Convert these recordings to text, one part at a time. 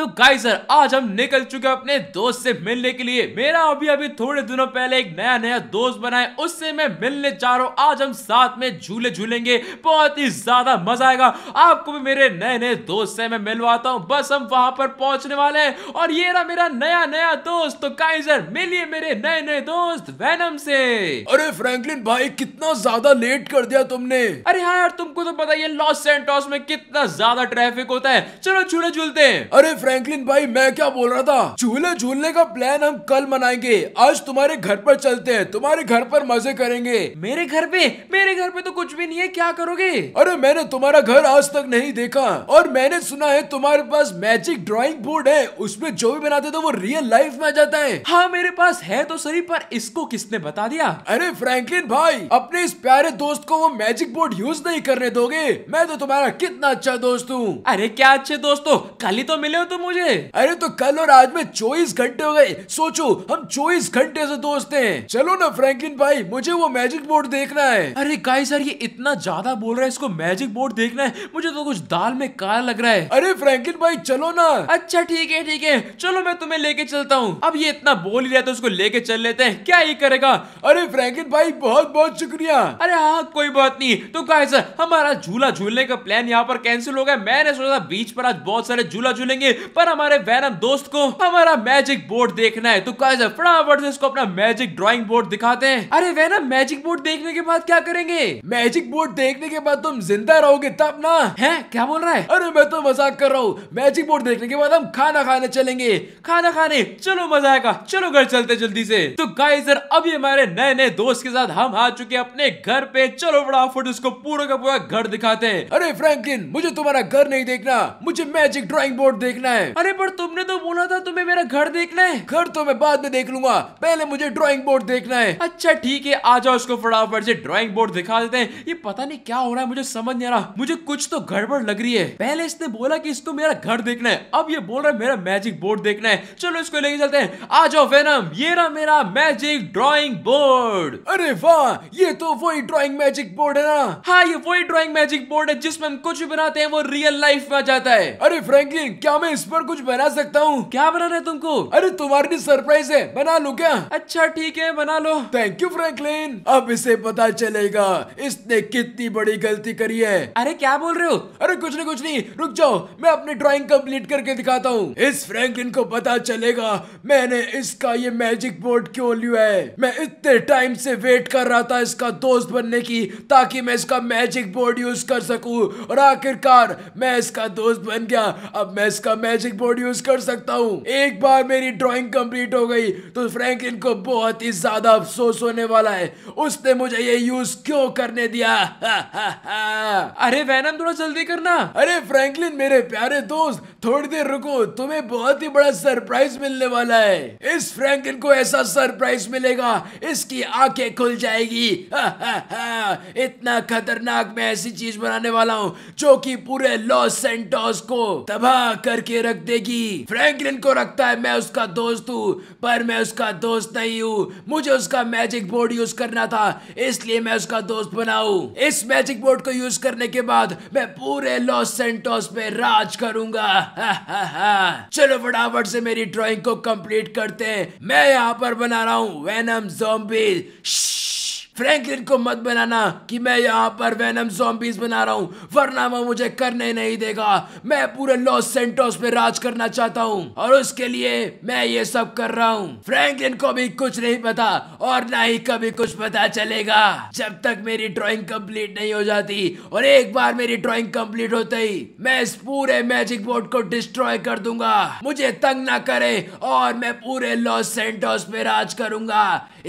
तो गाइजर आज हम निकल चुके अपने दोस्त से मिलने के लिए मेरा अभी अभी थोड़े दिनों पहले एक नया नया दोस्त बनाए उससे मैं मिलने जा रहा हूँ आज हम साथ में झूले झूलेंगे बहुत ही ज्यादा मजा आएगा आपको भी मेरे नए नए दोस्त से मैं मिलवाता हूँ बस हम वहां पर पहुंचने वाले हैं और ये रहा मेरा नया नया दोस्त तो गाइजर मिलिए मेरे नए नए दोस्त वैनम से अरे फ्रेंकलिन भाई कितना ज्यादा लेट कर दिया तुमने अरे हाँ यार तुमको तो पता ही लॉस सेंटॉस में कितना ज्यादा ट्रैफिक होता है चलो झूले झूलते हैं अरे फ्रैंकलिन भाई मैं क्या बोल रहा था झूले झूलने का प्लान हम कल मनाएंगे आज तुम्हारे घर पर चलते हैं तुम्हारे घर पर मजे करेंगे मेरे घर पे मेरे घर पे तो कुछ भी नहीं है क्या करोगे अरे मैंने तुम्हारा घर आज तक नहीं देखा और मैंने सुना है तुम्हारे पास मैजिक ड्रॉइंग बोर्ड है उसमें जो भी बनाते थे तो वो रियल लाइफ में आ जाता है हाँ मेरे पास है तो सही पर इसको किसने बता दिया अरे फ्रैंकलिन भाई अपने इस प्यारे दोस्त को वो मैजिक बोर्ड यूज नहीं करने दोगे मैं तो तुम्हारा कितना अच्छा दोस्त हूँ अरे क्या अच्छे दोस्तों कल ही तो मिले हो तुम तुम मुझे अरे तो कल और आज में चौबीस घंटे हो गए सोचो हम चौबीस घंटे से दोस्त हैं चलो ना फ्रैंकलिन भाई मुझे वो मैजिक बोर्ड देखना है अरे काई सर ये इतना ज्यादा बोल रहा है इसको मैजिक बोर्ड देखना है मुझे तो कुछ दाल में काला लग रहा है अरे फ्रैंकलिन भाई चलो ना अच्छा ठीक है ठीक है चलो मैं तुम्हें लेके चलता हूँ अब ये इतना बोल ही रहा था तो उसको लेके चल लेते हैं क्या ये करेगा अरे फ्रैंकलिन भाई बहुत बहुत शुक्रिया अरे हाँ कोई बात नहीं तो सर हमारा झूला झूलने का प्लान यहाँ पर कैंसिल हो गया मैंने सोचा बीच पर आज बहुत सारे झूला झूलेंगे पर हमारे वैनम दोस्त को हमारा मैजिक बोर्ड देखना है तो कैसे फटाफट से इसको अपना मैजिक ड्राइंग बोर्ड दिखाते हैं अरे वैनम मैजिक बोर्ड देखने के बाद क्या करेंगे मैजिक बोर्ड देखने के बाद तुम जिंदा रहोगे तब ना है क्या बोल रहा है अरे मैं तो मजाक कर रहा हूँ मैजिक बोर्ड देखने के बाद हम खाना खाने चलेंगे खाना खाने चलो मजा आएगा चलो घर चलते जल्दी से तो गाइस सर अभी हमारे नए नए दोस्त के साथ हम आ चुके हैं अपने घर पे चलो फटाफट उसको पूरा का पूरा घर दिखाते हैं अरे फ्रैंकलिन मुझे तुम्हारा घर नहीं देखना मुझे मैजिक ड्राइंग बोर्ड देखना देखना है अरे पर तुमने तो बोला था तुम्हें मेरा घर देखना है घर तो मैं बाद में देख लूंगा पहले मुझे ड्रॉइंग बोर्ड देखना है अच्छा ठीक है आ जाओ उसको फटाफट से ड्रॉइंग बोर्ड दिखा देते हैं ये पता नहीं क्या हो रहा है मुझे समझ नहीं आ रहा मुझे कुछ तो गड़बड़ लग रही है पहले इसने बोला की इसको मेरा घर देखना है अब ये बोल रहा है मेरा मैजिक बोर्ड देखना है चलो इसको लेके चलते हैं आ जाओ वेनम ये रहा मेरा मैजिक ड्रॉइंग बोर्ड अरे वाह ये तो वही ड्रॉइंग मैजिक बोर्ड है ना हाँ ये वही ड्रॉइंग मैजिक बोर्ड है जिसमें हम कुछ बनाते हैं वो रियल लाइफ में आ जाता है अरे फ्रैंकलिन क्या मैं इस पर कुछ बना सकता हूँ क्या बना रहे तुमको अरे तुम्हारे लिए सरप्राइज है बना लो क्या अच्छा ठीक है बना लो थैंक यू फ्रैंकलिन अब इसे पता चलेगा इसने कितनी बड़ी गलती करी है अरे क्या बोल रहे हो अरे कुछ नहीं कुछ नहीं रुक जाओ मैं अपनी ड्रॉइंग कम्प्लीट करके दिखाता हूँ इस फ्रैंकलिन को पता चलेगा मैंने इसका ये मैजिक बोर्ड क्यों लिया है मैं इतने टाइम से वेट कर रहा था इसका दोस्त बनने की ताकि मैं इसका मैजिक बोर्ड यूज कर सकूं और आखिरकार मैं इसका दोस्त बन गया अब मैं इसका मैं मैजिक बोर्ड यूज कर सकता हूँ एक बार मेरी ड्रॉइंग कम्प्लीट हो गई तो फ्रेंकलिन को बहुत ही ज्यादा अफसोस होने वाला है उसने मुझे ये यूज क्यों करने दिया अरे वैनम थोड़ा जल्दी करना अरे फ्रैंकलिन मेरे प्यारे दोस्त थोड़ी देर रुको तुम्हें बहुत ही बड़ा सरप्राइज मिलने वाला है इस फ्रैंकलिन को ऐसा सरप्राइज मिलेगा इसकी आंखें खुल जाएगी इतना खतरनाक मैं ऐसी चीज बनाने वाला हूँ जो कि पूरे लॉस सेंटोस को तबाह करके रख देगी फ्रैंकलिन को रखता है मैं उसका दोस्त हूँ पर मैं उसका दोस्त नहीं हूँ मुझे उसका मैजिक बोर्ड यूज करना था इसलिए मैं उसका दोस्त बनाऊ इस मैजिक बोर्ड को यूज करने के बाद मैं पूरे लॉस सेंटोस पे राज करूंगा चलो फटाफट से मेरी ड्रॉइंग को कंप्लीट करते हैं मैं यहाँ पर बना रहा हूँ वेनम जोम्बी फ्रैंकलिन को मत बनाना कि मैं यहाँ पर वैनम जॉम्बीज बना रहा हूँ वरना वो मुझे करने नहीं देगा मैं पूरे लॉस सेंटोस पे राज करना चाहता हूँ और उसके लिए मैं ये सब कर रहा हूँ फ्रैंकलिन को भी कुछ नहीं पता और ना ही कभी कुछ पता चलेगा जब तक मेरी ड्राइंग कंप्लीट नहीं हो जाती और एक बार मेरी ड्राइंग कंप्लीट होते ही मैं इस पूरे मैजिक बोर्ड को डिस्ट्रॉय कर दूंगा मुझे तंग ना करे और मैं पूरे लॉस सेंटोस पे राज करूंगा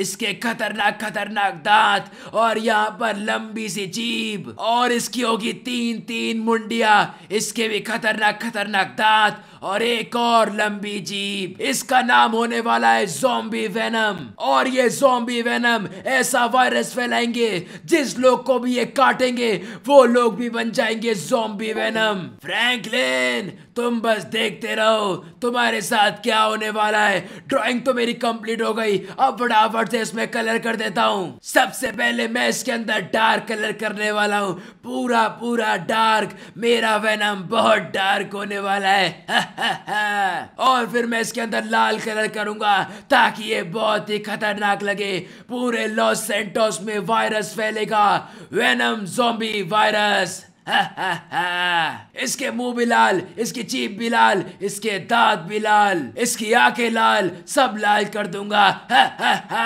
इसके खतरनाक खतरनाक दाग दांत और यहाँ पर लंबी सी जीभ और इसकी होगी तीन तीन मुंडिया इसके भी खतरनाक खतरनाक दांत और एक और लंबी जीप इसका नाम होने वाला है जोम्बी वेनम और ये जोम्बी वेनम ऐसा वायरस फैलाएंगे जिस लोग को भी ये काटेंगे वो लोग भी बन जाएंगे जोम्बी वेनम फ्रैंकलिन तुम बस देखते रहो तुम्हारे साथ क्या होने वाला है ड्राइंग तो मेरी कंप्लीट हो गई अब फटाफट से इसमें कलर कर देता हूँ सबसे पहले मैं इसके अंदर डार्क कलर करने वाला हूँ पूरा पूरा डार्क मेरा वेनम बहुत डार्क होने वाला है और फिर मैं इसके अंदर लाल कलर करूंगा ताकि ये बहुत ही खतरनाक लगे पूरे लॉस सेंटोस में वायरस फैलेगा वेनम जोम्बी वायरस इसके मुंह भी लाल इसकी चीप भी लाल इसके दांत भी लाल इसकी आंखें लाल सब लाल कर दूंगा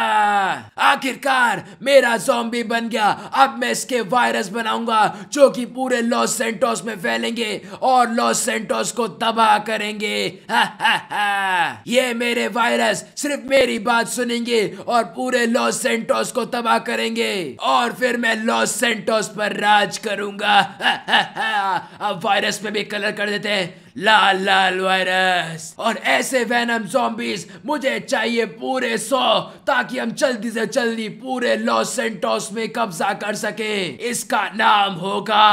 आखिरकार मेरा जॉम्बी बन गया अब मैं इसके वायरस बनाऊंगा जो कि पूरे लॉस सेंटोस में फैलेंगे और लॉस सेंटोस को तबाह करेंगे ये मेरे वायरस सिर्फ मेरी बात सुनेंगे और पूरे लॉस सेंटोस को तबाह करेंगे और फिर मैं लॉस सेंटोस पर राज करूंगा अब वायरस पे भी कलर कर देते हैं लाल लाल वायरस और ऐसे वैनम जॉम्बीज मुझे चाहिए पूरे सौ ताकि हम जल्दी से जल्दी पूरे लॉस सेंटोस में कब्जा कर सके इसका नाम होगा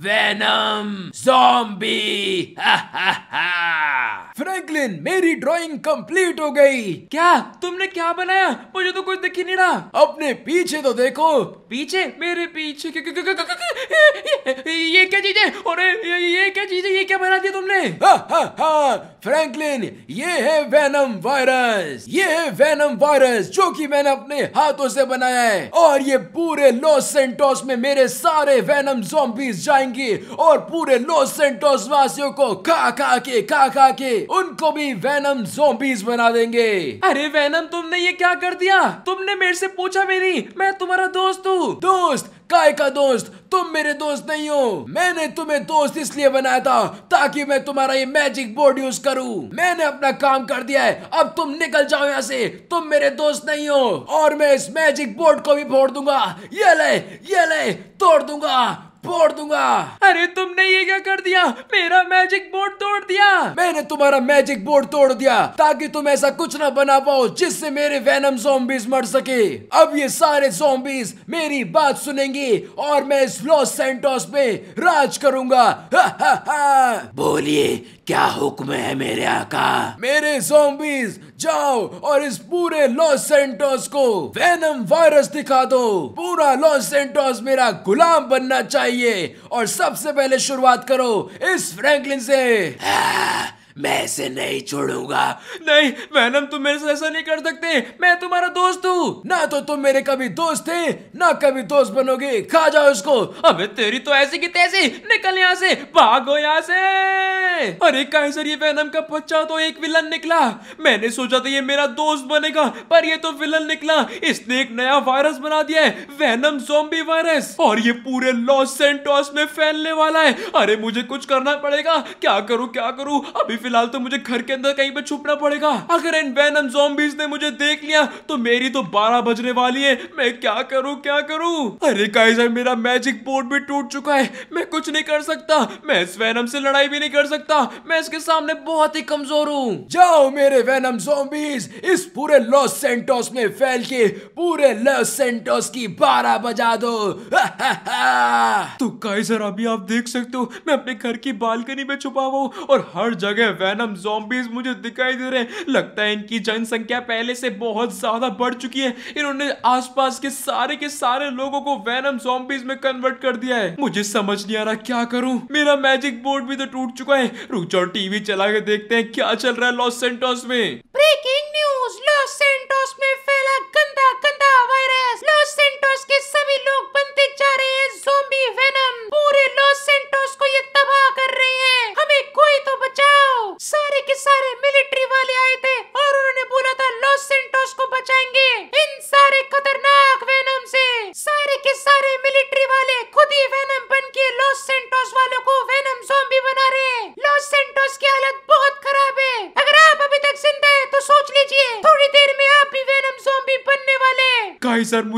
वेनम जॉम्बी फ्रैंकलिन मेरी ड्राइंग कंप्लीट हो गई क्या तुमने क्या बनाया मुझे तो कुछ दिखी ही नहीं रहा अपने पीछे तो देखो पीछे मेरे पीछे ये क्या चीज है अरे ये, ये क्या चीज है ये क्या बना दिया तुमने फ्रैंकलिन ये है वेनम वायरस ये है वेनम वायरस जो कि मैंने अपने हाथों से बनाया है और ये पूरे लॉस सेंटोस में मेरे सारे वेनम जॉम्बीज जाएंगे और पूरे लॉस सेंटोस वासियों को खा खा के खा खा के उनको भी वेनम जॉम्बीज बना देंगे अरे वेनम तुमने ये क्या कर दिया तुमने मेरे से पूछा भी नहीं मैं तुम्हारा दोस्त हूँ दोस्त काय का दोस्त तुम मेरे दोस्त नहीं हो मैंने तुम्हें दोस्त इसलिए बनाया था ताकि मैं तुम्हारा ये मैजिक बोर्ड यूज करूं मैंने अपना काम कर दिया है अब तुम निकल जाओ यहाँ से तुम मेरे दोस्त नहीं हो और मैं इस मैजिक बोर्ड को भी फोड़ दूंगा ये ले ये ले तोड़ दूंगा फोड़ दूंगा अरे तुमने ये क्या कर दिया मेरा मैजिक बोर्ड तोड़ दिया मैंने तुम्हारा मैजिक बोर्ड तोड़ दिया ताकि तुम ऐसा कुछ ना बना पाओ जिससे मेरे वेनम जोम्बिस मर सके अब ये सारे जोम्बिस मेरी बात सुनेंगे और मैं इस लॉस सेंटोस में राज करूंगा बोलिए क्या हुक्म है मेरे आका मेरे जोम्बिस जाओ और इस पूरे लॉस सेंटोस को वेनम वायरस दिखा दो पूरा लॉस सेंटोस मेरा गुलाम बनना चाहिए और सबसे पहले शुरुआत करो इस फ्रैंकलिन से मैं इसे नहीं छोड़ूंगा नहीं वैनम तुम मेरे साथ ऐसा नहीं कर सकते मैं तुम्हारा दोस्त हूँ ना तो तुम मेरे कभी दोस्त थे ना कभी दोस्त बनोगे खा जाओ इसको अबे तेरी तो ऐसी की तैसी निकल यहाँ से भागो यहाँ से अरे काइजर ये वैनम का बच्चा तो एक विलन निकला मैंने सोचा था ये मेरा दोस्त बनेगा पर ये तो विलन निकला इसने एक नया वायरस बना दिया है वैनम जोम्बी वायरस और ये पूरे लॉस सेंटोस में फैलने वाला है अरे मुझे कुछ करना पड़ेगा क्या करूँ क्या करूँ अभी फिलहाल तो मुझे घर के अंदर कहीं पर छुपना पड़ेगा अगर इन वेनम जॉम्बीज ने मुझे देख लिया तो मेरी तो बारह बजने वाली है मैं क्या करूँ क्या करूँ अरे काइजर मेरा मैजिक बोर्ड भी टूट चुका है मैं कुछ नहीं कर सकता मैं इस वैनम से लड़ाई भी नहीं कर सकता मैं इसके सामने बहुत ही कमजोर हूँ जाओ मेरे वैनम जॉम्बीज इस पूरे लॉस सेंटोस में फैल के पूरे लॉस सेंटोस की बारह बजा दो तो काइजर अभी आप देख सकते हो मैं अपने घर की बालकनी में छुपा हुआ और हर जगह वैनम जॉम्बीज मुझे दिखाई दे रहे हैं लगता है इनकी जनसंख्या पहले से बहुत ज्यादा बढ़ चुकी है इन्होंने आसपास के सारे के सारे लोगों को वैनम जॉम्बीज में कन्वर्ट कर दिया है मुझे समझ नहीं आ रहा क्या करूं मेरा मैजिक बोर्ड भी तो टूट चुका है रुक जाओ टीवी चला के देखते हैं क्या चल रहा है लॉस सेंटोस में ब्रेकिंग न्यूज लॉस सेंटोस में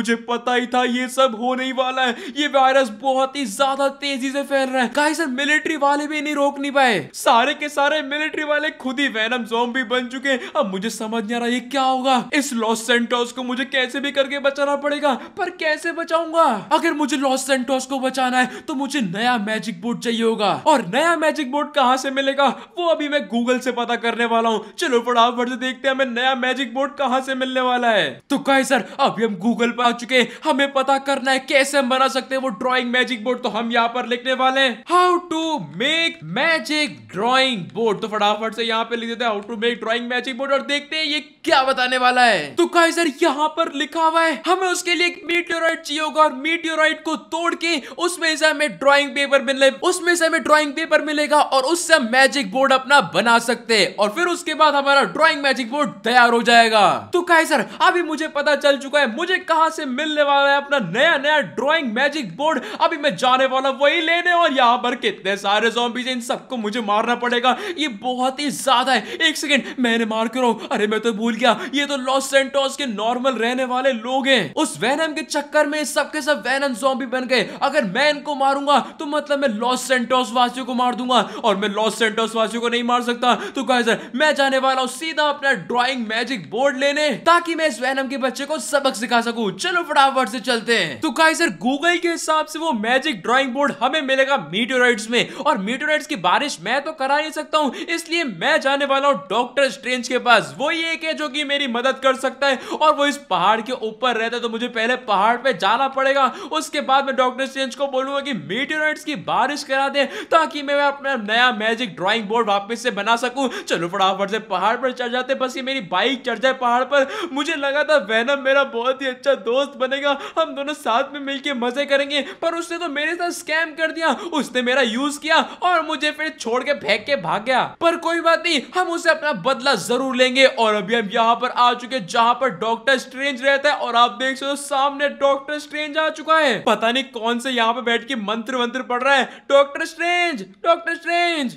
मुझे पता ही था ये सब होने ही वाला है ये वायरस बहुत ही ज्यादा तेजी से फैल रहा है गाइस मिलिट्री वाले भी नहीं रोक नहीं पाए सारे के सारे मिलिट्री वाले खुद ही वैनम जोम्बी बन चुके हैं अब मुझे समझ नहीं आ रहा ये क्या होगा इस लॉस सेंटोस को मुझे कैसे भी करके बचाना पड़ेगा पर कैसे बचाऊंगा अगर मुझे लॉस सेंटोस को बचाना है तो मुझे नया मैजिक बोर्ड चाहिए होगा और नया मैजिक बोर्ड कहाँ से मिलेगा वो अभी मैं गूगल से पता करने वाला हूँ चलो फटाफट से देखते हैं हमें नया मैजिक बोर्ड कहाँ से मिलने वाला है तो कहे सर अभी हम गूगल पर चुके हमें पता करना है कैसे हम बना सकते हैं वो ड्रॉइंग मैजिक बोर्ड तो हम यहाँ पर लिखने वाले हैं how to make magic drawing board तो फटाफट से यहाँ पे लिख देते हैं how to make drawing magic board और देखते हैं ये क्या बताने वाला है तो काइजर यहाँ पर लिखा हुआ है हमें उसके लिए एक मीटियोराइट चाहिए होगा और मीटियोराइट को तोड़ के उसमें से हमें ड्रॉइंग पेपर मिले उसमें से हमें ड्रॉइंग पेपर मिलेगा और उससे हम मैजिक बोर्ड अपना बना सकते हैं और फिर उसके बाद हमारा ड्रॉइंग मैजिक बोर्ड तैयार हो जाएगा तो काइजर अभी मुझे पता चल चुका है मुझे कहा से से मिलने वाला है अपना नया नया ड्राइंग मैजिक बोर्ड अभी मैं जाने वाला वही लेने और यहाँ पर कितने सारे जॉम्बीज इन सबको मुझे मारना पड़ेगा ये बहुत ही ज्यादा है एक सेकेंड मैंने मार करो अरे मैं तो भूल गया ये तो लॉस सेंटोस के नॉर्मल रहने वाले लोग हैं उस वैनम के चक्कर में सबके सब वैनम जॉम्बी बन गए अगर मैं इनको मारूंगा तो मतलब मैं लॉस सेंटोस वासियों को मार दूंगा और मैं लॉस सेंटोस वासियों को नहीं मार सकता तो गाइस मैं जाने वाला हूँ सीधा अपना ड्रॉइंग मैजिक बोर्ड लेने ताकि मैं इस वैनम के बच्चे को सबक सिखा सकूं चलो चलो फटाफट से चलते हैं तो काइजर गूगल के हिसाब से वो मैजिक ड्राइंग बोर्ड हमें मिलेगा मीटोराइट्स में और मीटोराइट्स की बारिश मैं तो करा नहीं सकता हूँ इसलिए मैं जाने वाला हूँ डॉक्टर स्ट्रेंज के पास वो ये है जो की मेरी मदद कर सकता है और वो इस पहाड़ के ऊपर रहता है तो मुझे पहले पहाड़ पे जाना पड़ेगा उसके बाद मैं डॉक्टर स्ट्रेंज को बोलूंगा कि मीटोराइट्स की बारिश करा दे ताकि मैं अपना नया मैजिक ड्राइंग बोर्ड वापस से बना सकूं चलो फटाफट से पहाड़ पर चढ़ जाते बस ये मेरी बाइक चढ़ जाए पहाड़ पर मुझे लगा था वैनम मेरा बहुत ही अच्छा दो दोस्त बनेगा हम दोनों साथ में मिलके मजे करेंगे पर उसने तो मेरे साथ स्कैम कर दिया उसने मेरा यूज किया और मुझे फिर छोड़ के फेंक के भाग गया पर कोई बात नहीं हम उसे अपना बदला जरूर लेंगे और अभी हम यहाँ पर आ चुके जहाँ पर डॉक्टर स्ट्रेंज रहता है और आप देख सकते हो सामने डॉक्टर स्ट्रेंज आ चुका है पता नहीं कौन से यहाँ पे बैठ के मंत्र मंत्र पढ़ रहा है Doctor Strange Doctor Strange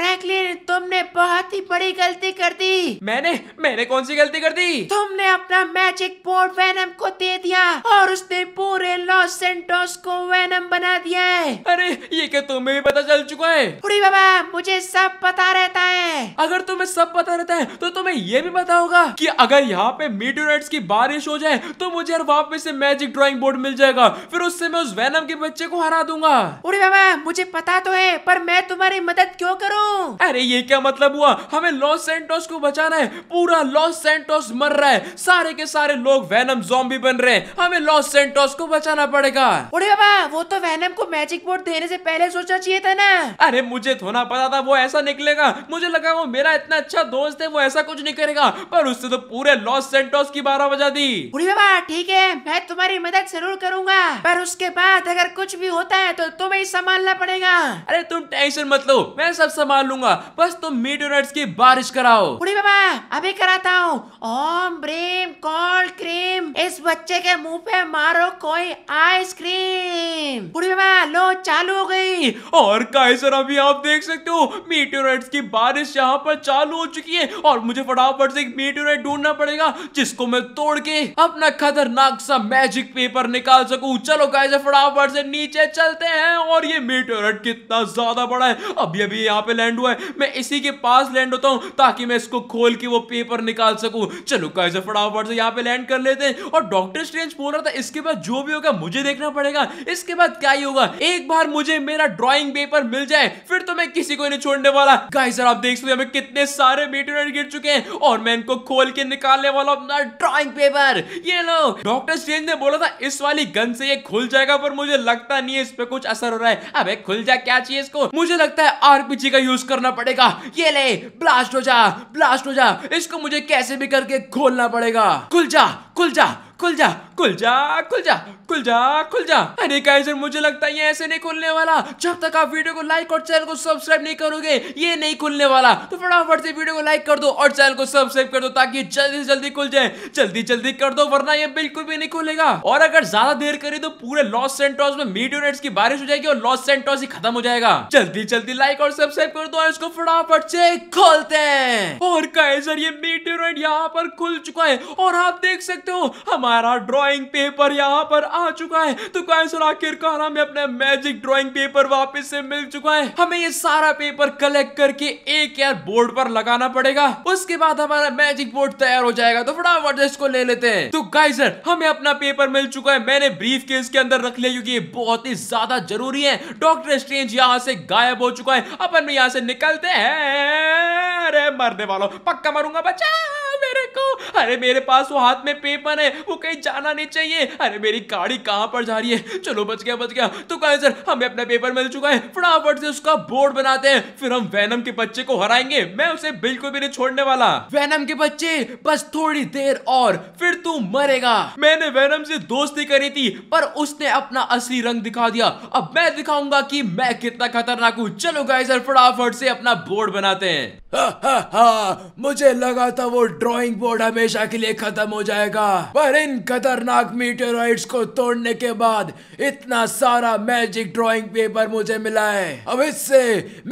Franklin तुमने बहुत ही बड़ी गलती कर दी मैंने मैंने कौन सी गलती कर दी तुमने अपना मैजिक बोर्ड वैनम को दे दिया और उसने पूरे लॉस सेंटोस को वैनम बना दिया है अरे ये क्या तुम्हें भी पता चल चुका है उड़ी बाबा मुझे सब पता रहता है अगर तुम्हें सब पता रहता है तो तुम्हें ये भी पता होगा कि अगर यहाँ पे मीटोराइट्स की बारिश हो जाए तो मुझे वापस से मैजिक ड्राइंग बोर्ड मिल जाएगा फिर उससे मैं उस वैनम के बच्चे को हरा दूंगा उड़ी बाबा मुझे पता तो है पर मैं तुम्हारी मदद क्यों करूँ अरे ये क्या मतलब हुआ हमें लॉस सेंटोस को बचाना है पूरा लॉस सेंटोस मर रहा है सारे के सारे लोग वैनम जॉम्बी बन रहे हैं हमें लॉस सेंटोस को बचाना पड़ेगा अरे बाबा वो तो वैनम को मैजिक बोर्ड देने से पहले सोचा चाहिए था ना अरे मुझे थोड़ा तो पता था वो ऐसा निकलेगा मुझे लगा वो मेरा इतना अच्छा दोस्त है वो ऐसा कुछ नहीं करेगा पर उससे तो पूरे लॉस सेंटोस की बारह बजा दी बुरी बाबा ठीक है मैं तुम्हारी मदद जरूर करूंगा पर उसके बाद अगर कुछ भी होता है तो तुम्हें संभालना पड़ेगा अरे तुम टेंशन मत लो मैं सब संभाल लूंगा बस तुम मीटोराइट्स की बारिश कराओ बुरी बाबा अभी कराता हूँ ओम ब्रेम कॉल क्रीम इस बच्चे के मुंह पे मारो कोई आइसक्रीम पूरी लो चालू हो गई और कैसर अभी आप देख सकते हो मीटोराइट की बारिश यहाँ पर चालू हो चुकी है और मुझे फटाफट से एक मीटोराइट ढूंढना पड़ेगा जिसको मैं तोड़ के अपना खतरनाक सा मैजिक पेपर निकाल सकू चलो कैसे फटाफट से नीचे चलते हैं और ये मीटोराइट कितना ज्यादा बड़ा है अभी अभी यहाँ पे लैंड हुआ है मैं इसी के पास लैंड होता हूँ ताकि मैं इसको खोल के वो पेपर निकाल सकू चलो कैसे फटाफट से यहाँ पे लैंड कर लेते हैं और डॉक्टर डॉक्टर स्ट्रेंज बोल रहा था इसके बाद जो भी होगा मुझे देखना पड़ेगा इसके बाद क्या ही होगा एक बार मुझे मेरा ड्रॉइंग पेपर मिल जाए फिर तो मैं किसी को नहीं छोड़ने वाला गाइस सर आप देख सकते हमें कितने सारे मेटेरियल गिर चुके हैं और मैं इनको खोल के निकालने वाला अपना ड्रॉइंग पेपर ये लो डॉक्टर स्ट्रेंज ने बोला था इस वाली गन से ये खुल जाएगा पर मुझे लगता नहीं है इस पे कुछ असर हो रहा है अब खुल जा क्या चाहिए इसको मुझे लगता है आरपीजी का यूज करना पड़ेगा ये ले ब्लास्ट हो जा ब्लास्ट हो जा इसको मुझे कैसे भी करके खोलना पड़ेगा खुल जा खुल जा खुल जा खुल जा खुल जा खुल जा खुल जा अरे गाइजर मुझे लगता है ये ऐसे नहीं खुलने वाला जब तक आप वीडियो को लाइक और चैनल को सब्सक्राइब नहीं करोगे ये नहीं खुलने वाला तो फटाफट से वीडियो को लाइक कर दो और चैनल को सब्सक्राइब कर दो ताकि जल्दी से जल्दी खुल जाए जल्दी जल्दी कर दो वरना ये बिल्कुल भी नहीं खुलेगा और अगर ज्यादा देर करे तो पूरे लॉस सेंटोस में मीडियोनेट्स की बारिश हो जाएगी और लॉस सेंटोस ही खत्म हो जाएगा जल्दी जल्दी लाइक और सब्सक्राइब कर दो और इसको फटाफट से खोलते हैं और गाइजर ये मीडियोनेट यहाँ पर खुल चुका है और आप देख सकते हो हमारे हमारा ड्राइंग पेपर यहाँ पर आ चुका है तो गाइस और आखिरकार हमें अपना मैजिक ड्राइंग पेपर वापस से मिल चुका है हमें ये सारा पेपर कलेक्ट करके एक यार बोर्ड पर लगाना पड़ेगा उसके बाद हमारा मैजिक बोर्ड तैयार हो जाएगा तो फटाफट इसको ले लेते हैं तो गाइजर हमें अपना पेपर मिल चुका है मैंने ब्रीफ केस के अंदर रख लिया क्योंकि ये बहुत ही ज्यादा जरूरी है डॉक्टर स्ट्रेंज यहाँ से गायब हो चुका है अपन भी यहाँ से निकलते हैं अरे मरने वालों पक्का मरूंगा बचा मेरे को अरे मेरे पास वो हाथ में पेपर है वो कहीं जाना नहीं चाहिए अरे मेरी गाड़ी कहाँ पर जा रही है चलो बच गया बच गया तो कहें सर हमें अपना पेपर मिल चुका है फटाफट से उसका बोर्ड बनाते हैं फिर हम वैनम के बच्चे को हराएंगे मैं उसे बिल्कुल भी नहीं छोड़ने वाला वैनम के बच्चे बस थोड़ी देर और फिर तू मरेगा मैंने वैनम से दोस्ती करी थी पर उसने अपना असली रंग दिखा दिया अब मैं दिखाऊंगा कि मैं कितना खतरनाक हूँ चलो गाइजर फटाफट से अपना बोर्ड बनाते हैं हा, हा, हा, मुझे लगा था वो ड्राइंग बोर्ड हमेशा के लिए खत्म हो जाएगा पर इन खतरनाक मीटेरॉइड्स को तोड़ने के बाद इतना सारा मैजिक ड्राइंग पेपर मुझे मिला है अब इससे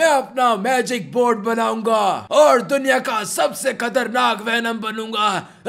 मैं अपना मैजिक बोर्ड बनाऊंगा और दुनिया का सबसे खतरनाक वैनम बनूंगा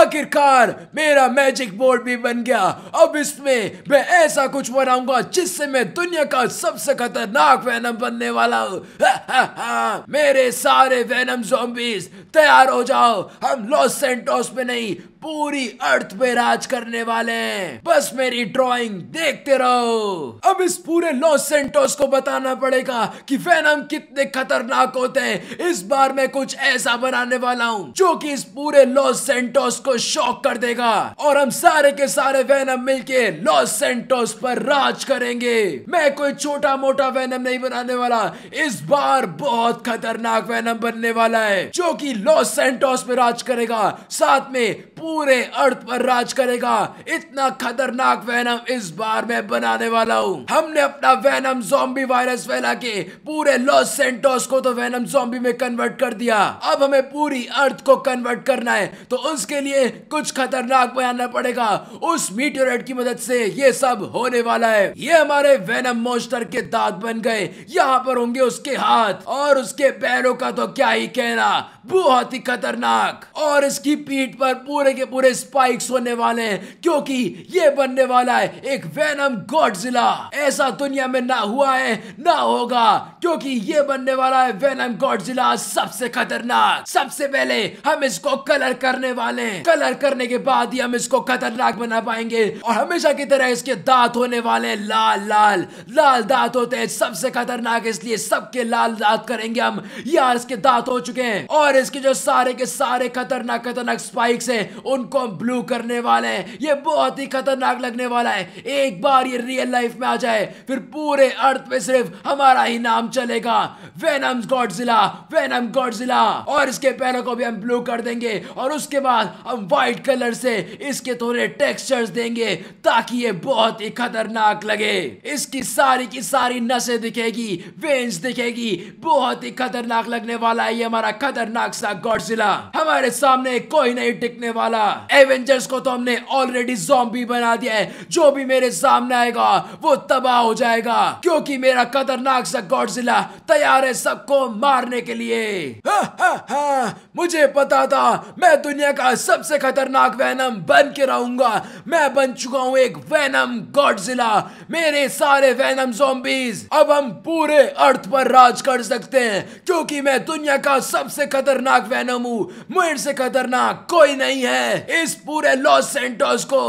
आखिरकार मेरा मैजिक बोर्ड भी बन गया अब इसमें मैं ऐसा कुछ बनाऊंगा जिससे मैं दुनिया का सबसे खतरनाक वैनम बनने वाला हूँ मेरे सारे वैनम जोम्बीज तैयार हो जाओ हम लॉस सेंटोस में नहीं पूरी अर्थ पे राज करने वाले हैं बस मेरी ड्राइंग देखते रहो अब इस पूरे लॉस सेंटोस को बताना पड़ेगा कि वेनम कितने खतरनाक होते हैं इस बार मैं कुछ ऐसा बनाने वाला हूँ जो कि इस पूरे लॉस सेंटोस को शॉक कर देगा और हम सारे के सारे वेनम मिलके लॉस सेंटोस पर राज करेंगे मैं कोई छोटा मोटा वेनम नहीं बनाने वाला इस बार बहुत खतरनाक वेनम बनने वाला है जो कि लॉस सेंटोस पर राज करेगा साथ में पूरे पूरे अर्थ पर राज करेगा इतना खतरनाक वैनम इस बार मैं बनाने वाला हूँ हमने अपना वैनम जोम्बी वायरस फैला के पूरे लॉस सेंटोस को तो वैनम जोम्बी में कन्वर्ट कर दिया अब हमें पूरी अर्थ को कन्वर्ट करना है तो उसके लिए कुछ खतरनाक बनाना पड़ेगा उस मीटोरेट की मदद से ये सब होने वाला है ये हमारे वैनम मोस्टर के दांत बन गए यहाँ पर होंगे उसके हाथ और उसके पैरों का तो क्या ही कहना बहुत ही खतरनाक और इसकी पीठ पर पूरे के पूरे स्पाइक्स होने वाले हैं क्योंकि ये बनने वाला है एक वेनम गॉडजिला ऐसा दुनिया में ना हुआ है ना होगा क्योंकि ये बनने वाला है वेनम गॉडजिला सबसे खतरनाक सबसे पहले हम इसको कलर करने वाले हैं कलर करने के बाद ही हम इसको खतरनाक बना पाएंगे और हमेशा की तरह इसके दांत होने वाले हैं लाल लाल लाल दांत होते हैं सबसे खतरनाक इसलिए सबके लाल दांत करेंगे हम यार इसके दांत हो चुके हैं और इसके जो सारे के सारे खतरनाक खतरनाक स्पाइक्स हैं उनको हम ब्लू करने वाले हैं ये बहुत ही खतरनाक लगने वाला है एक बार ये रियल लाइफ में आ जाए फिर पूरे अर्थ पे सिर्फ हमारा ही नाम चलेगा वेनम गॉडजिला वेनम गॉडजिला और इसके पैरों को भी हम ब्लू कर देंगे और उसके बाद हम व्हाइट कलर से इसके थोड़े टेक्सचर्स देंगे ताकि ये बहुत ही खतरनाक लगे इसकी सारी की सारी नसें दिखेगी वेन्स दिखेगी बहुत ही खतरनाक लगने वाला है ये हमारा खतरनाक सा गॉडजिला हमारे सामने कोई नहीं टिकने वाला बोला एवेंजर्स को तो हमने ऑलरेडी जॉम्बी बना दिया है जो भी मेरे सामने आएगा वो तबाह हो जाएगा क्योंकि मेरा खतरनाक सा गॉडजिला तैयार है सबको मारने के लिए हा, हा, हा, मुझे पता था मैं दुनिया का सबसे खतरनाक वैनम बन के रहूंगा मैं बन चुका हूँ एक वैनम गॉडजिला मेरे सारे वैनम जोम्बीज अब हम पूरे अर्थ पर राज कर सकते हैं क्योंकि मैं दुनिया का सबसे खतरनाक वैनम हूँ मेरे से खतरनाक कोई नहीं है है इस पूरे लॉस सेंटोस को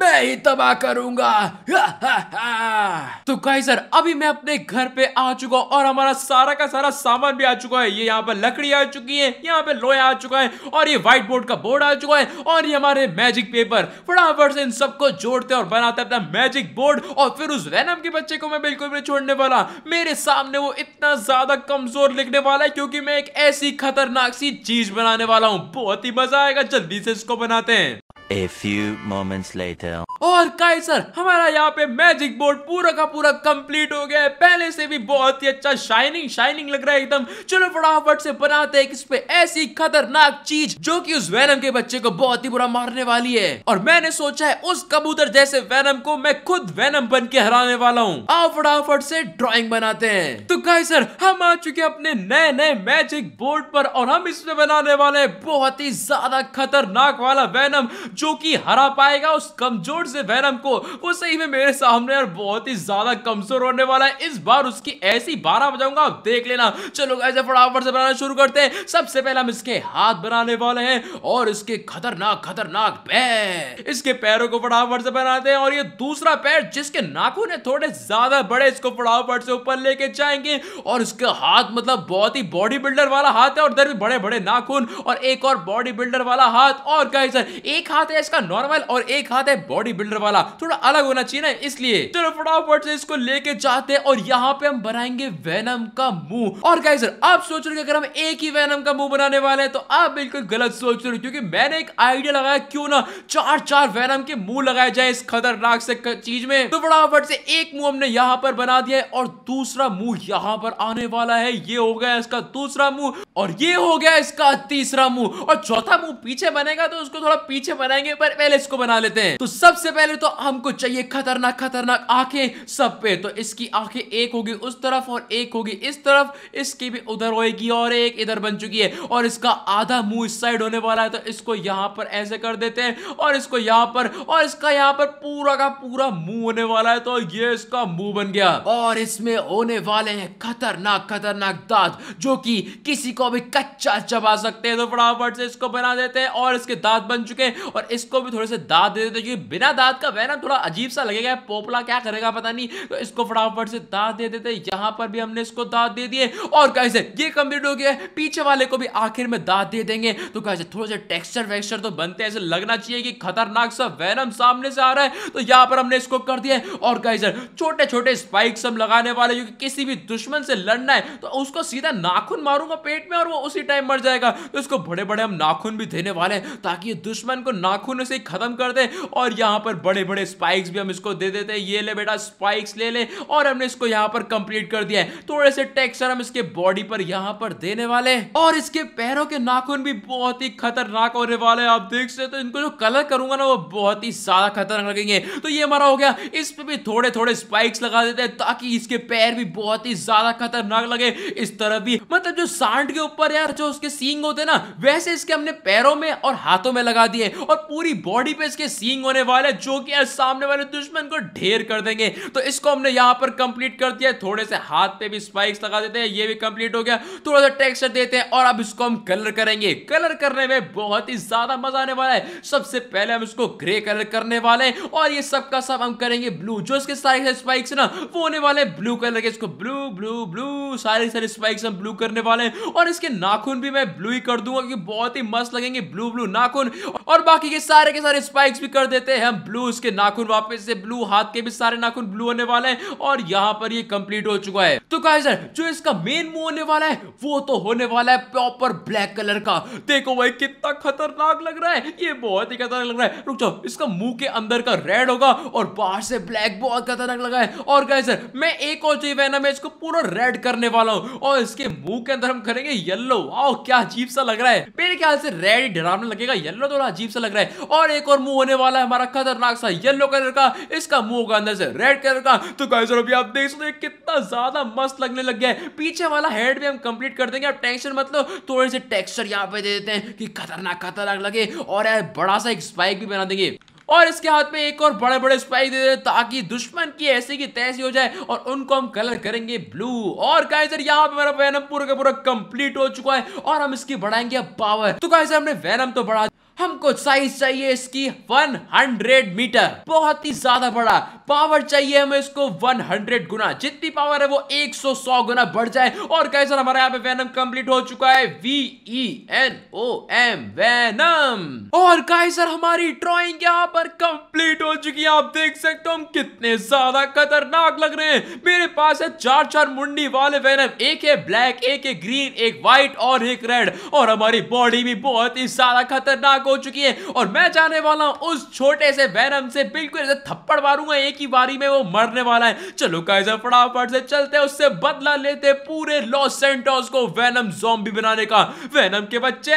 मैं ही तबाह करूंगा तो गाइस सर अभी मैं अपने घर पे आ चुका हूँ और हमारा सारा का सारा सामान भी आ चुका है ये यहाँ पर लकड़ी आ चुकी है यहाँ पे लोहे आ चुका है और ये व्हाइट बोर्ड का बोर्ड आ चुका है और ये हमारे मैजिक पेपर फटाफट से इन सबको जोड़ते और बनाते अपना मैजिक बोर्ड और फिर उस वैनम के बच्चे को मैं बिल्कुल भी छोड़ने वाला मेरे सामने वो इतना ज्यादा कमजोर लिखने वाला है क्योंकि मैं एक ऐसी खतरनाक सी चीज बनाने वाला हूँ बहुत ही मजा आएगा जल्दी से इसको बनाते हैं A few moments later. और काय सर हमारा यहाँ पे मैजिक बोर्ड पूरा का पूरा कंप्लीट हो गया है पहले से भी बहुत ही अच्छा शाइनिंग शाइनिंग लग रहा है एकदम चलो फटाफट से बनाते हैं इस पे ऐसी खतरनाक चीज जो कि उस वैनम के बच्चे को बहुत ही बुरा मारने वाली है और मैंने सोचा है उस कबूतर जैसे वैनम को मैं खुद वैनम बन के हराने वाला हूँ आओ फटाफट से ड्रॉइंग बनाते हैं तो काय सर हम आ चुके अपने नए नए मैजिक बोर्ड पर और हम इसमें बनाने वाले बहुत ही ज्यादा खतरनाक वाला वैनम जो कि हरा पाएगा उस कमजोर से वैनम को वो सही में मेरे सामने और बहुत ही ज्यादा कमजोर होने वाला है इस बार उसकी ऐसी बारह बजाऊंगा आप देख लेना चलो ऐसे फटाफट से बनाना शुरू करते हैं सबसे पहले हम इसके हाथ बनाने वाले हैं और इसके खतरनाक खतरनाक पैर इसके पैरों को फटाफट से बनाते हैं और ये दूसरा पैर जिसके नाखून है थोड़े ज्यादा बड़े इसको फटाफट से ऊपर लेके जाएंगे और इसका हाथ मतलब बहुत ही बॉडी बिल्डर वाला हाथ है और इधर भी बड़े बड़े नाखून और एक और बॉडी बिल्डर वाला हाथ और कहीं सर एक हाथ हाथ है इसका नॉर्मल और एक हाथ है बॉडी बिल्डर वाला थोड़ा अलग होना चाहिए ना इसलिए चलो फटाफट से इसको लेके जाते हैं और यहाँ पे हम बनाएंगे वेनम का मुंह और सर आप सोच रहे अगर हम एक ही वेनम का मुंह बनाने वाले हैं तो आप बिल्कुल गलत सोच रहे हो क्योंकि मैंने एक आइडिया लगाया क्यों ना चार चार वेनम के मुंह लगाए जाए इस खतरनाक से चीज में तो फटाफट से एक मुंह हमने यहाँ पर बना दिया है और दूसरा मुंह यहाँ पर आने वाला है ये हो गया इसका दूसरा मुंह और ये हो गया इसका तीसरा मुंह और चौथा मुंह पीछे बनेगा तो उसको थोड़ा पीछे बनाया बनाएंगे पर पहले इसको बना लेते हैं तो सबसे पहले तो हमको चाहिए खतरनाक खतरनाक आंखें सब पे तो इसकी आंखें एक होगी उस तरफ और एक होगी इस तरफ इसकी भी उधर होगी और एक इधर बन चुकी है और इसका आधा मुंह इस साइड होने वाला है तो इसको यहाँ पर ऐसे कर देते हैं और इसको यहाँ पर और इसका यहाँ पर पूरा का पूरा मुंह होने वाला है तो ये इसका मुंह बन गया और इसमें होने वाले हैं खतरनाक खतरनाक दांत जो कि किसी को भी कच्चा चबा सकते हैं तो फटाफट से इसको बना देते हैं और इसके दांत बन चुके हैं और इसको भी थोड़े से दाँत दे देते क्योंकि बिना दाँत का वैनम थोड़ा अजीब सा लगेगा पोपला क्या करेगा पता नहीं तो इसको फटाफट से दाँत दे देते यहाँ पर भी हमने इसको दाँत दे दिए और कैसे ये कंप्लीट हो गया पीछे वाले को भी आखिर में दाँत दे देंगे तो कैसे थोड़े से टेक्स्चर वेक्स्चर तो बनते ऐसे लगना चाहिए कि खतरनाक सा वैनम सामने से आ रहा है तो यहाँ पर हमने इसको कर दिया और कैसे छोटे छोटे स्पाइक्स हम लगाने वाले क्योंकि किसी भी दुश्मन से लड़ना है तो उसको सीधा नाखून मारूंगा पेट में और वो उसी टाइम मर जाएगा तो इसको बड़े बड़े हम नाखून भी देने वाले ताकि दुश्मन को नाखून नाखून से खत्म कर दे और यहाँ पर बड़े बड़े स्पाइक्स भी हम इसको दे देते हैं ये ले बेटा स्पाइक्स ले ले और हमने इसको यहाँ पर कंप्लीट कर दिया है थोड़े से टेक्सचर हम इसके बॉडी पर यहाँ पर देने वाले और इसके पैरों के नाखून भी बहुत ही खतरनाक होने वाले आप देख सकते तो इनको जो कलर करूंगा ना वो बहुत ही ज्यादा खतरनाक लगेंगे तो ये हमारा हो गया इस पर भी थोड़े थोड़े स्पाइक्स लगा देते हैं ताकि इसके पैर भी बहुत ही ज्यादा खतरनाक लगे इस तरह भी मतलब जो सांड के ऊपर यार जो उसके सींग होते हैं ना वैसे इसके हमने पैरों में और हाथों में लगा दिए और पूरी बॉडी पे इसके सींग होने वाले जो कि सामने वाले दुश्मन को ढेर कर देंगे तो इसको हमने यहाँ पर कंप्लीट कर दिया थोड़े से हाथ पे भी स्पाइक्स लगा देते हैं ये भी कंप्लीट हो गया थोड़ा सा टेक्सचर देते हैं और अब इसको हम कलर करेंगे कलर करने में बहुत ही ज्यादा मजा आने वाला है सबसे पहले हम इसको ग्रे कलर करने वाले हैं और ये सबका सब हम करेंगे ब्लू जो इसके सारे स्पाइक्स ना वो होने वाले ब्लू कलर के इसको ब्लू ब्लू ब्लू सारे सारे स्पाइक्स हम ब्लू करने वाले हैं और इसके नाखून भी मैं ब्लू ही कर दूंगा क्योंकि बहुत ही मस्त लगेंगे ब्लू ब्लू नाखून और बाकी बाकी के सारे के सारे स्पाइक्स भी कर देते हैं हम ब्लू इसके नाखून वापस से ब्लू हाथ के भी सारे नाखून ब्लू होने वाले हैं और यहाँ पर ये कंप्लीट हो चुका है तो सर जो इसका मेन मुंह होने वाला है वो तो होने वाला है प्रॉपर ब्लैक कलर का देखो भाई कितना खतरनाक लग रहा है ये बहुत ही खतरनाक लग रहा है रुक जाओ इसका मुंह के अंदर का रेड होगा और बाहर से ब्लैक बहुत खतरनाक लगा है और सर मैं एक और चीज है ना मैं इसको पूरा रेड करने वाला हूँ और इसके मुंह के अंदर हम करेंगे येल्लो आओ क्या अजीब सा लग रहा है मेरे ख्याल से रेड डरावना लगेगा येल्लो थोड़ा अजीब सा लग रहे हैं और एक और मुंह होने वाला है हमारा खतरनाक सा येलो कलर का इसका मुंह होगा अंदर से रेड कलर का तो गाइस अभी आप देख सकते हैं कितना ज्यादा मस्त लगने लग गया है पीछे वाला हेड भी हम कंप्लीट कर देंगे आप टेंशन मत लो थोड़े से टेक्सचर यहाँ पे दे देते हैं कि खतरनाक खतरनाक लगे और यार बड़ा सा एक स्पाइक भी बना देंगे और इसके हाथ में एक और बड़े बड़े स्पाइक दे दे ताकि दुश्मन की ऐसी की तैसी हो जाए और उनको हम कलर करेंगे ब्लू और काइजर यहाँ पे मेरा वैनम पूरा का पूरा कंप्लीट हो चुका है और हम इसकी बढ़ाएंगे पावर तो काइजर हमने वैनम तो बढ़ा हमको साइज चाहिए इसकी 100 मीटर बहुत ही ज्यादा बड़ा पावर चाहिए हमें इसको 100 गुना जितनी पावर है वो 100 गुना बढ़ जाए और कैसे हमारे यहाँ पे वेनम कंप्लीट हो चुका है V E N O M Venom और काइसर हमारी ड्रॉइंग यहाँ पर कंप्लीट हो चुकी है आप देख सकते हो हम कितने ज्यादा खतरनाक लग रहे हैं मेरे पास है चार चार मुंडी वाले वेनम एक है ब्लैक एक है ग्रीन एक व्हाइट और एक रेड और हमारी बॉडी भी बहुत ही ज्यादा खतरनाक हो चुकी है और मैं जाने वाला हूं उस छोटे से वैनम से बिल्कुल ऐसे थप्पड़ मारूंगा एक ही बारी में वो मरने वाला है चलो कैसे फटाफट से चलते उससे बदला लेते पूरे लॉस सेंटोस को वैनम ज़ॉम्बी बनाने का वैनम के बच्चे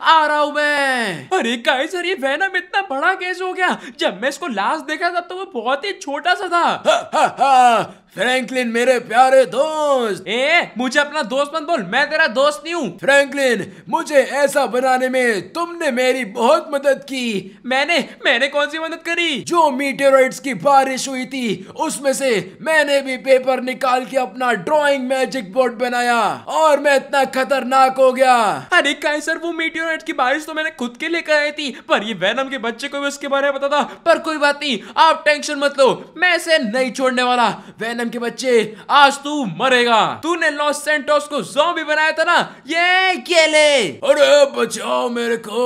आ रहा हूं मैं अरे गाइस अरे वैनम इतना बड़ा कैसे हो गया जब मैं इसको लास्ट देखा था तो वो बहुत ही छोटा सा था फ्रैंकलिन मेरे प्यारे दोस्त ए मुझे अपना दोस्त मत बोल मैं तेरा दोस्त नहीं हूँ फ्रैंकलिन मुझे ऐसा बनाने में तुमने मेरी मेरी बहुत मदद की मैंने मैंने कौन सी मदद करी जो मीटेराइट्स की बारिश हुई थी उसमें से मैंने भी पेपर निकाल के अपना ड्राइंग मैजिक बोर्ड बनाया और मैं इतना खतरनाक हो गया अरे काय सर वो मीटेराइट की बारिश तो मैंने खुद के लेकर आई थी पर ये वैनम के बच्चे को भी उसके बारे में पता था पर कोई बात नहीं आप टेंशन मत लो मैं इसे नहीं छोड़ने वाला वैनम के बच्चे आज तू मरेगा तूने लॉस सेंटोस को जॉम्बी बनाया था ना ये केले अरे बचाओ मेरे को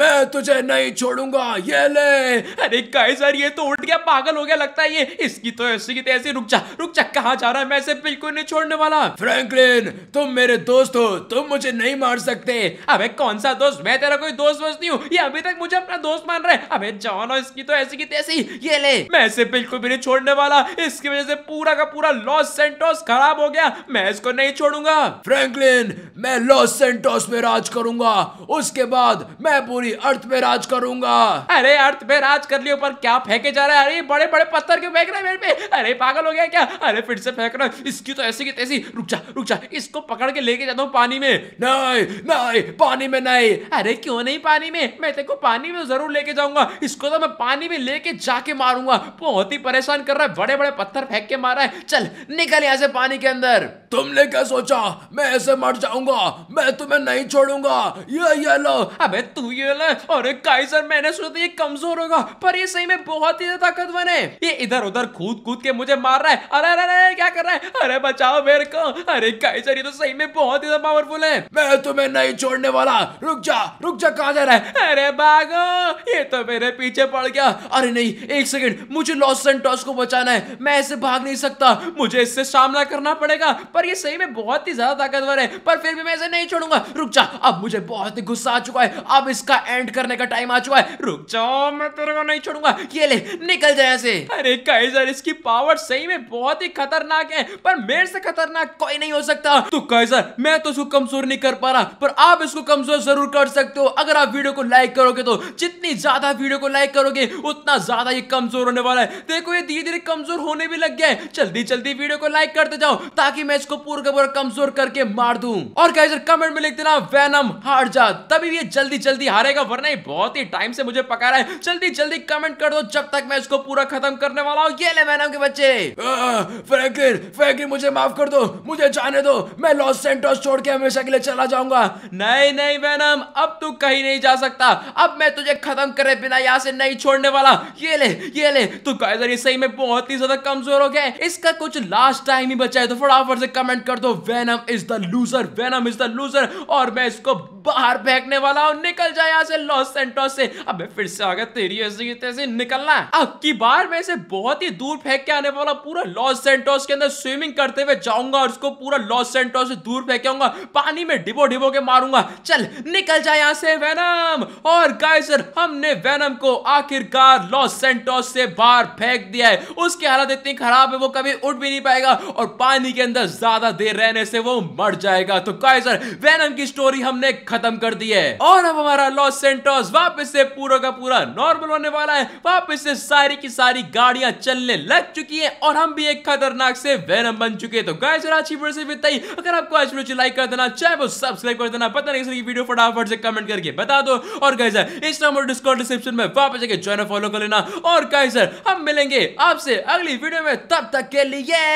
मैं तुझे नहीं छोड़ूंगा ये ले अरे काय सर ये तो उठ गया पागल हो गया लगता है ये इसकी तो, तो ऐसी की तैसी रुक जा रुक जा कहा जा रहा है मैं इसे बिल्कुल नहीं छोड़ने वाला फ्रैंकलिन तुम मेरे दोस्त हो तुम मुझे नहीं मार सकते अबे कौन सा दोस्त मैं तेरा कोई दोस्त वोस्त नहीं हूँ ये अभी तक मुझे अपना दोस्त मान रहा है अबे जानो इसकी तो ऐसी की तैसी ये ले मैं इसे बिल्कुल भी नहीं छोड़ने वाला इसकी वजह से पूरा का पूरा लॉस सेंटोस खराब हो गया मैं इसको नहीं छोड़ूंगा फ्रैंकलिन मैं लॉस सेंटोस में राज करूंगा उसके बाद मैं मैं पूरी अर्थ पे राज करूंगा अरे अर्थ पे राज कर लियो पर क्या फेंके जा रहा है अरे बड़े बड़े पत्थर क्यों फेंक रहे मेरे पे अरे पागल हो गया क्या अरे फिर से फेंक रहा है इसकी तो ऐसी की तैसी रुक जा रुक जा इसको पकड़ के लेके जाता हूँ पानी में नहीं नहीं पानी में नहीं अरे क्यों नहीं पानी में मैं तेको पानी में जरूर लेके जाऊंगा इसको तो मैं पानी में लेके जाके मारूंगा बहुत ही परेशान कर रहा है बड़े बड़े पत्थर फेंक के मारा है चल निकल यहाँ से पानी के अंदर तुमने क्या सोचा मैं ऐसे मर जाऊंगा मैं तुम्हें नहीं छोड़ूंगा ये ये लो अबे तू ये ले अरे काइजर मैंने सोचा ये कमजोर होगा पर ये सही में बहुत ही ताकतवर है ये इधर उधर कूद कूद के मुझे मार रहा है अरे अरे अरे क्या कर रहा है अरे बचाओ मेरे को अरे काइजर ये तो सही में बहुत ही पावरफुल है मैं तुम्हें नहीं छोड़ने वाला रुक जा रुक जा कहा जा रहा है अरे भागो ये तो मेरे पीछे पड़ गया अरे नहीं एक सेकंड मुझे लॉस सेंटोस को बचाना है मैं ऐसे भाग नहीं सकता मुझे इससे सामना करना पड़ेगा पर पर ये सही में बहुत ही ज्यादा ताकतवर है पर फिर भी मैं इसे नहीं छोड़ूंगा रुक जा अब मुझे बहुत ही गुस्सा आ चुका है अब इसका एंड करने का टाइम आ चुका है रुक जाओ मैं तेरे को नहीं छोड़ूंगा ये ले निकल जाए ऐसे अरे काइजर इसकी पावर सही में बहुत ही खतरनाक है पर मेरे से खतरनाक कोई नहीं हो सकता तो काइजर मैं तो इसको कमजोर नहीं कर पा रहा पर आप इसको कमजोर जरूर कर सकते हो अगर आप वीडियो को लाइक करोगे तो जितनी ज्यादा वीडियो को लाइक करोगे उतना ज्यादा ये कमजोर होने वाला है देखो ये धीरे धीरे कमजोर होने भी लग गया है जल्दी जल्दी वीडियो को लाइक करते जाओ ताकि मैं को पूरा का पूरा कमजोर करके मार दू और गाइस कमेंट में लिख देना वैनम हार जा तभी ये जल्दी जल्दी हारेगा वरना ही बहुत ही टाइम से मुझे पका रहा है जल्दी जल्दी कमेंट कर दो जब तक मैं इसको पूरा खत्म करने वाला हूँ ये ले वैनम के बच्चे फ्रैंकलिन फ्रैंकलिन मुझे माफ कर दो मुझे जाने दो मैं लॉस सेंटोस छोड़ के हमेशा के लिए चला जाऊंगा नहीं नहीं वैनम अब तू कहीं नहीं जा सकता अब मैं तुझे खत्म करे बिना यहाँ से नहीं छोड़ने वाला ये ले ये ले तू गाइजर सही में बहुत ही ज्यादा कमजोर हो गया इसका कुछ लास्ट टाइम ही बचा है तो फटाफट से कमेंट कर दो Venom is the loser Venom is the loser और मैं इसको बाहर फेंकने वाला हूँ निकल जाए यहाँ से लॉस सेंटोस से अबे फिर से आ गया तेरी ऐसी तेजी निकलना है अब की बार मैं इसे बहुत ही दूर फेंक के आने वाला पूरा लॉस सेंटोस के अंदर स्विमिंग करते हुए जाऊंगा और उसको पूरा लॉस सेंटोस से दूर फेंक आऊंगा पानी में डिबो डिबो के मारूंगा चल निकल जाए यहाँ से वेनम और गाइस हमने वेनम को आखिरकार लॉस सेंटोस से बाहर फेंक दिया है उसकी हालत इतनी खराब है वो कभी उठ भी नहीं पाएगा और पानी के अंदर ज्यादा देर रहने से वो मर जाएगा तो काइजर वेनम की स्टोरी हमने खत्म कर दी है और अब हमारा लॉस सेंटोस वापस से पूरा का पूरा नॉर्मल होने वाला है वापस से सारी की सारी गाड़ियां चलने लग चुकी है और हम भी एक खतरनाक से वेनम बन चुके हैं तो गाइजर आज की से बिताई अगर आपको आज वीडियो लाइक कर देना चाहे वो सब्सक्राइब कर देना पता नहीं किसी वीडियो फटाफट से कमेंट करके बता दो और गाइजर इंस्टाग्राम और डिस्कॉर्ड डिस्क्रिप्शन में वापस जाके ज्वाइन फॉलो कर लेना और गाइजर हम मिलेंगे आपसे अगली वीडियो में तब तक के लिए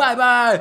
बाय बाय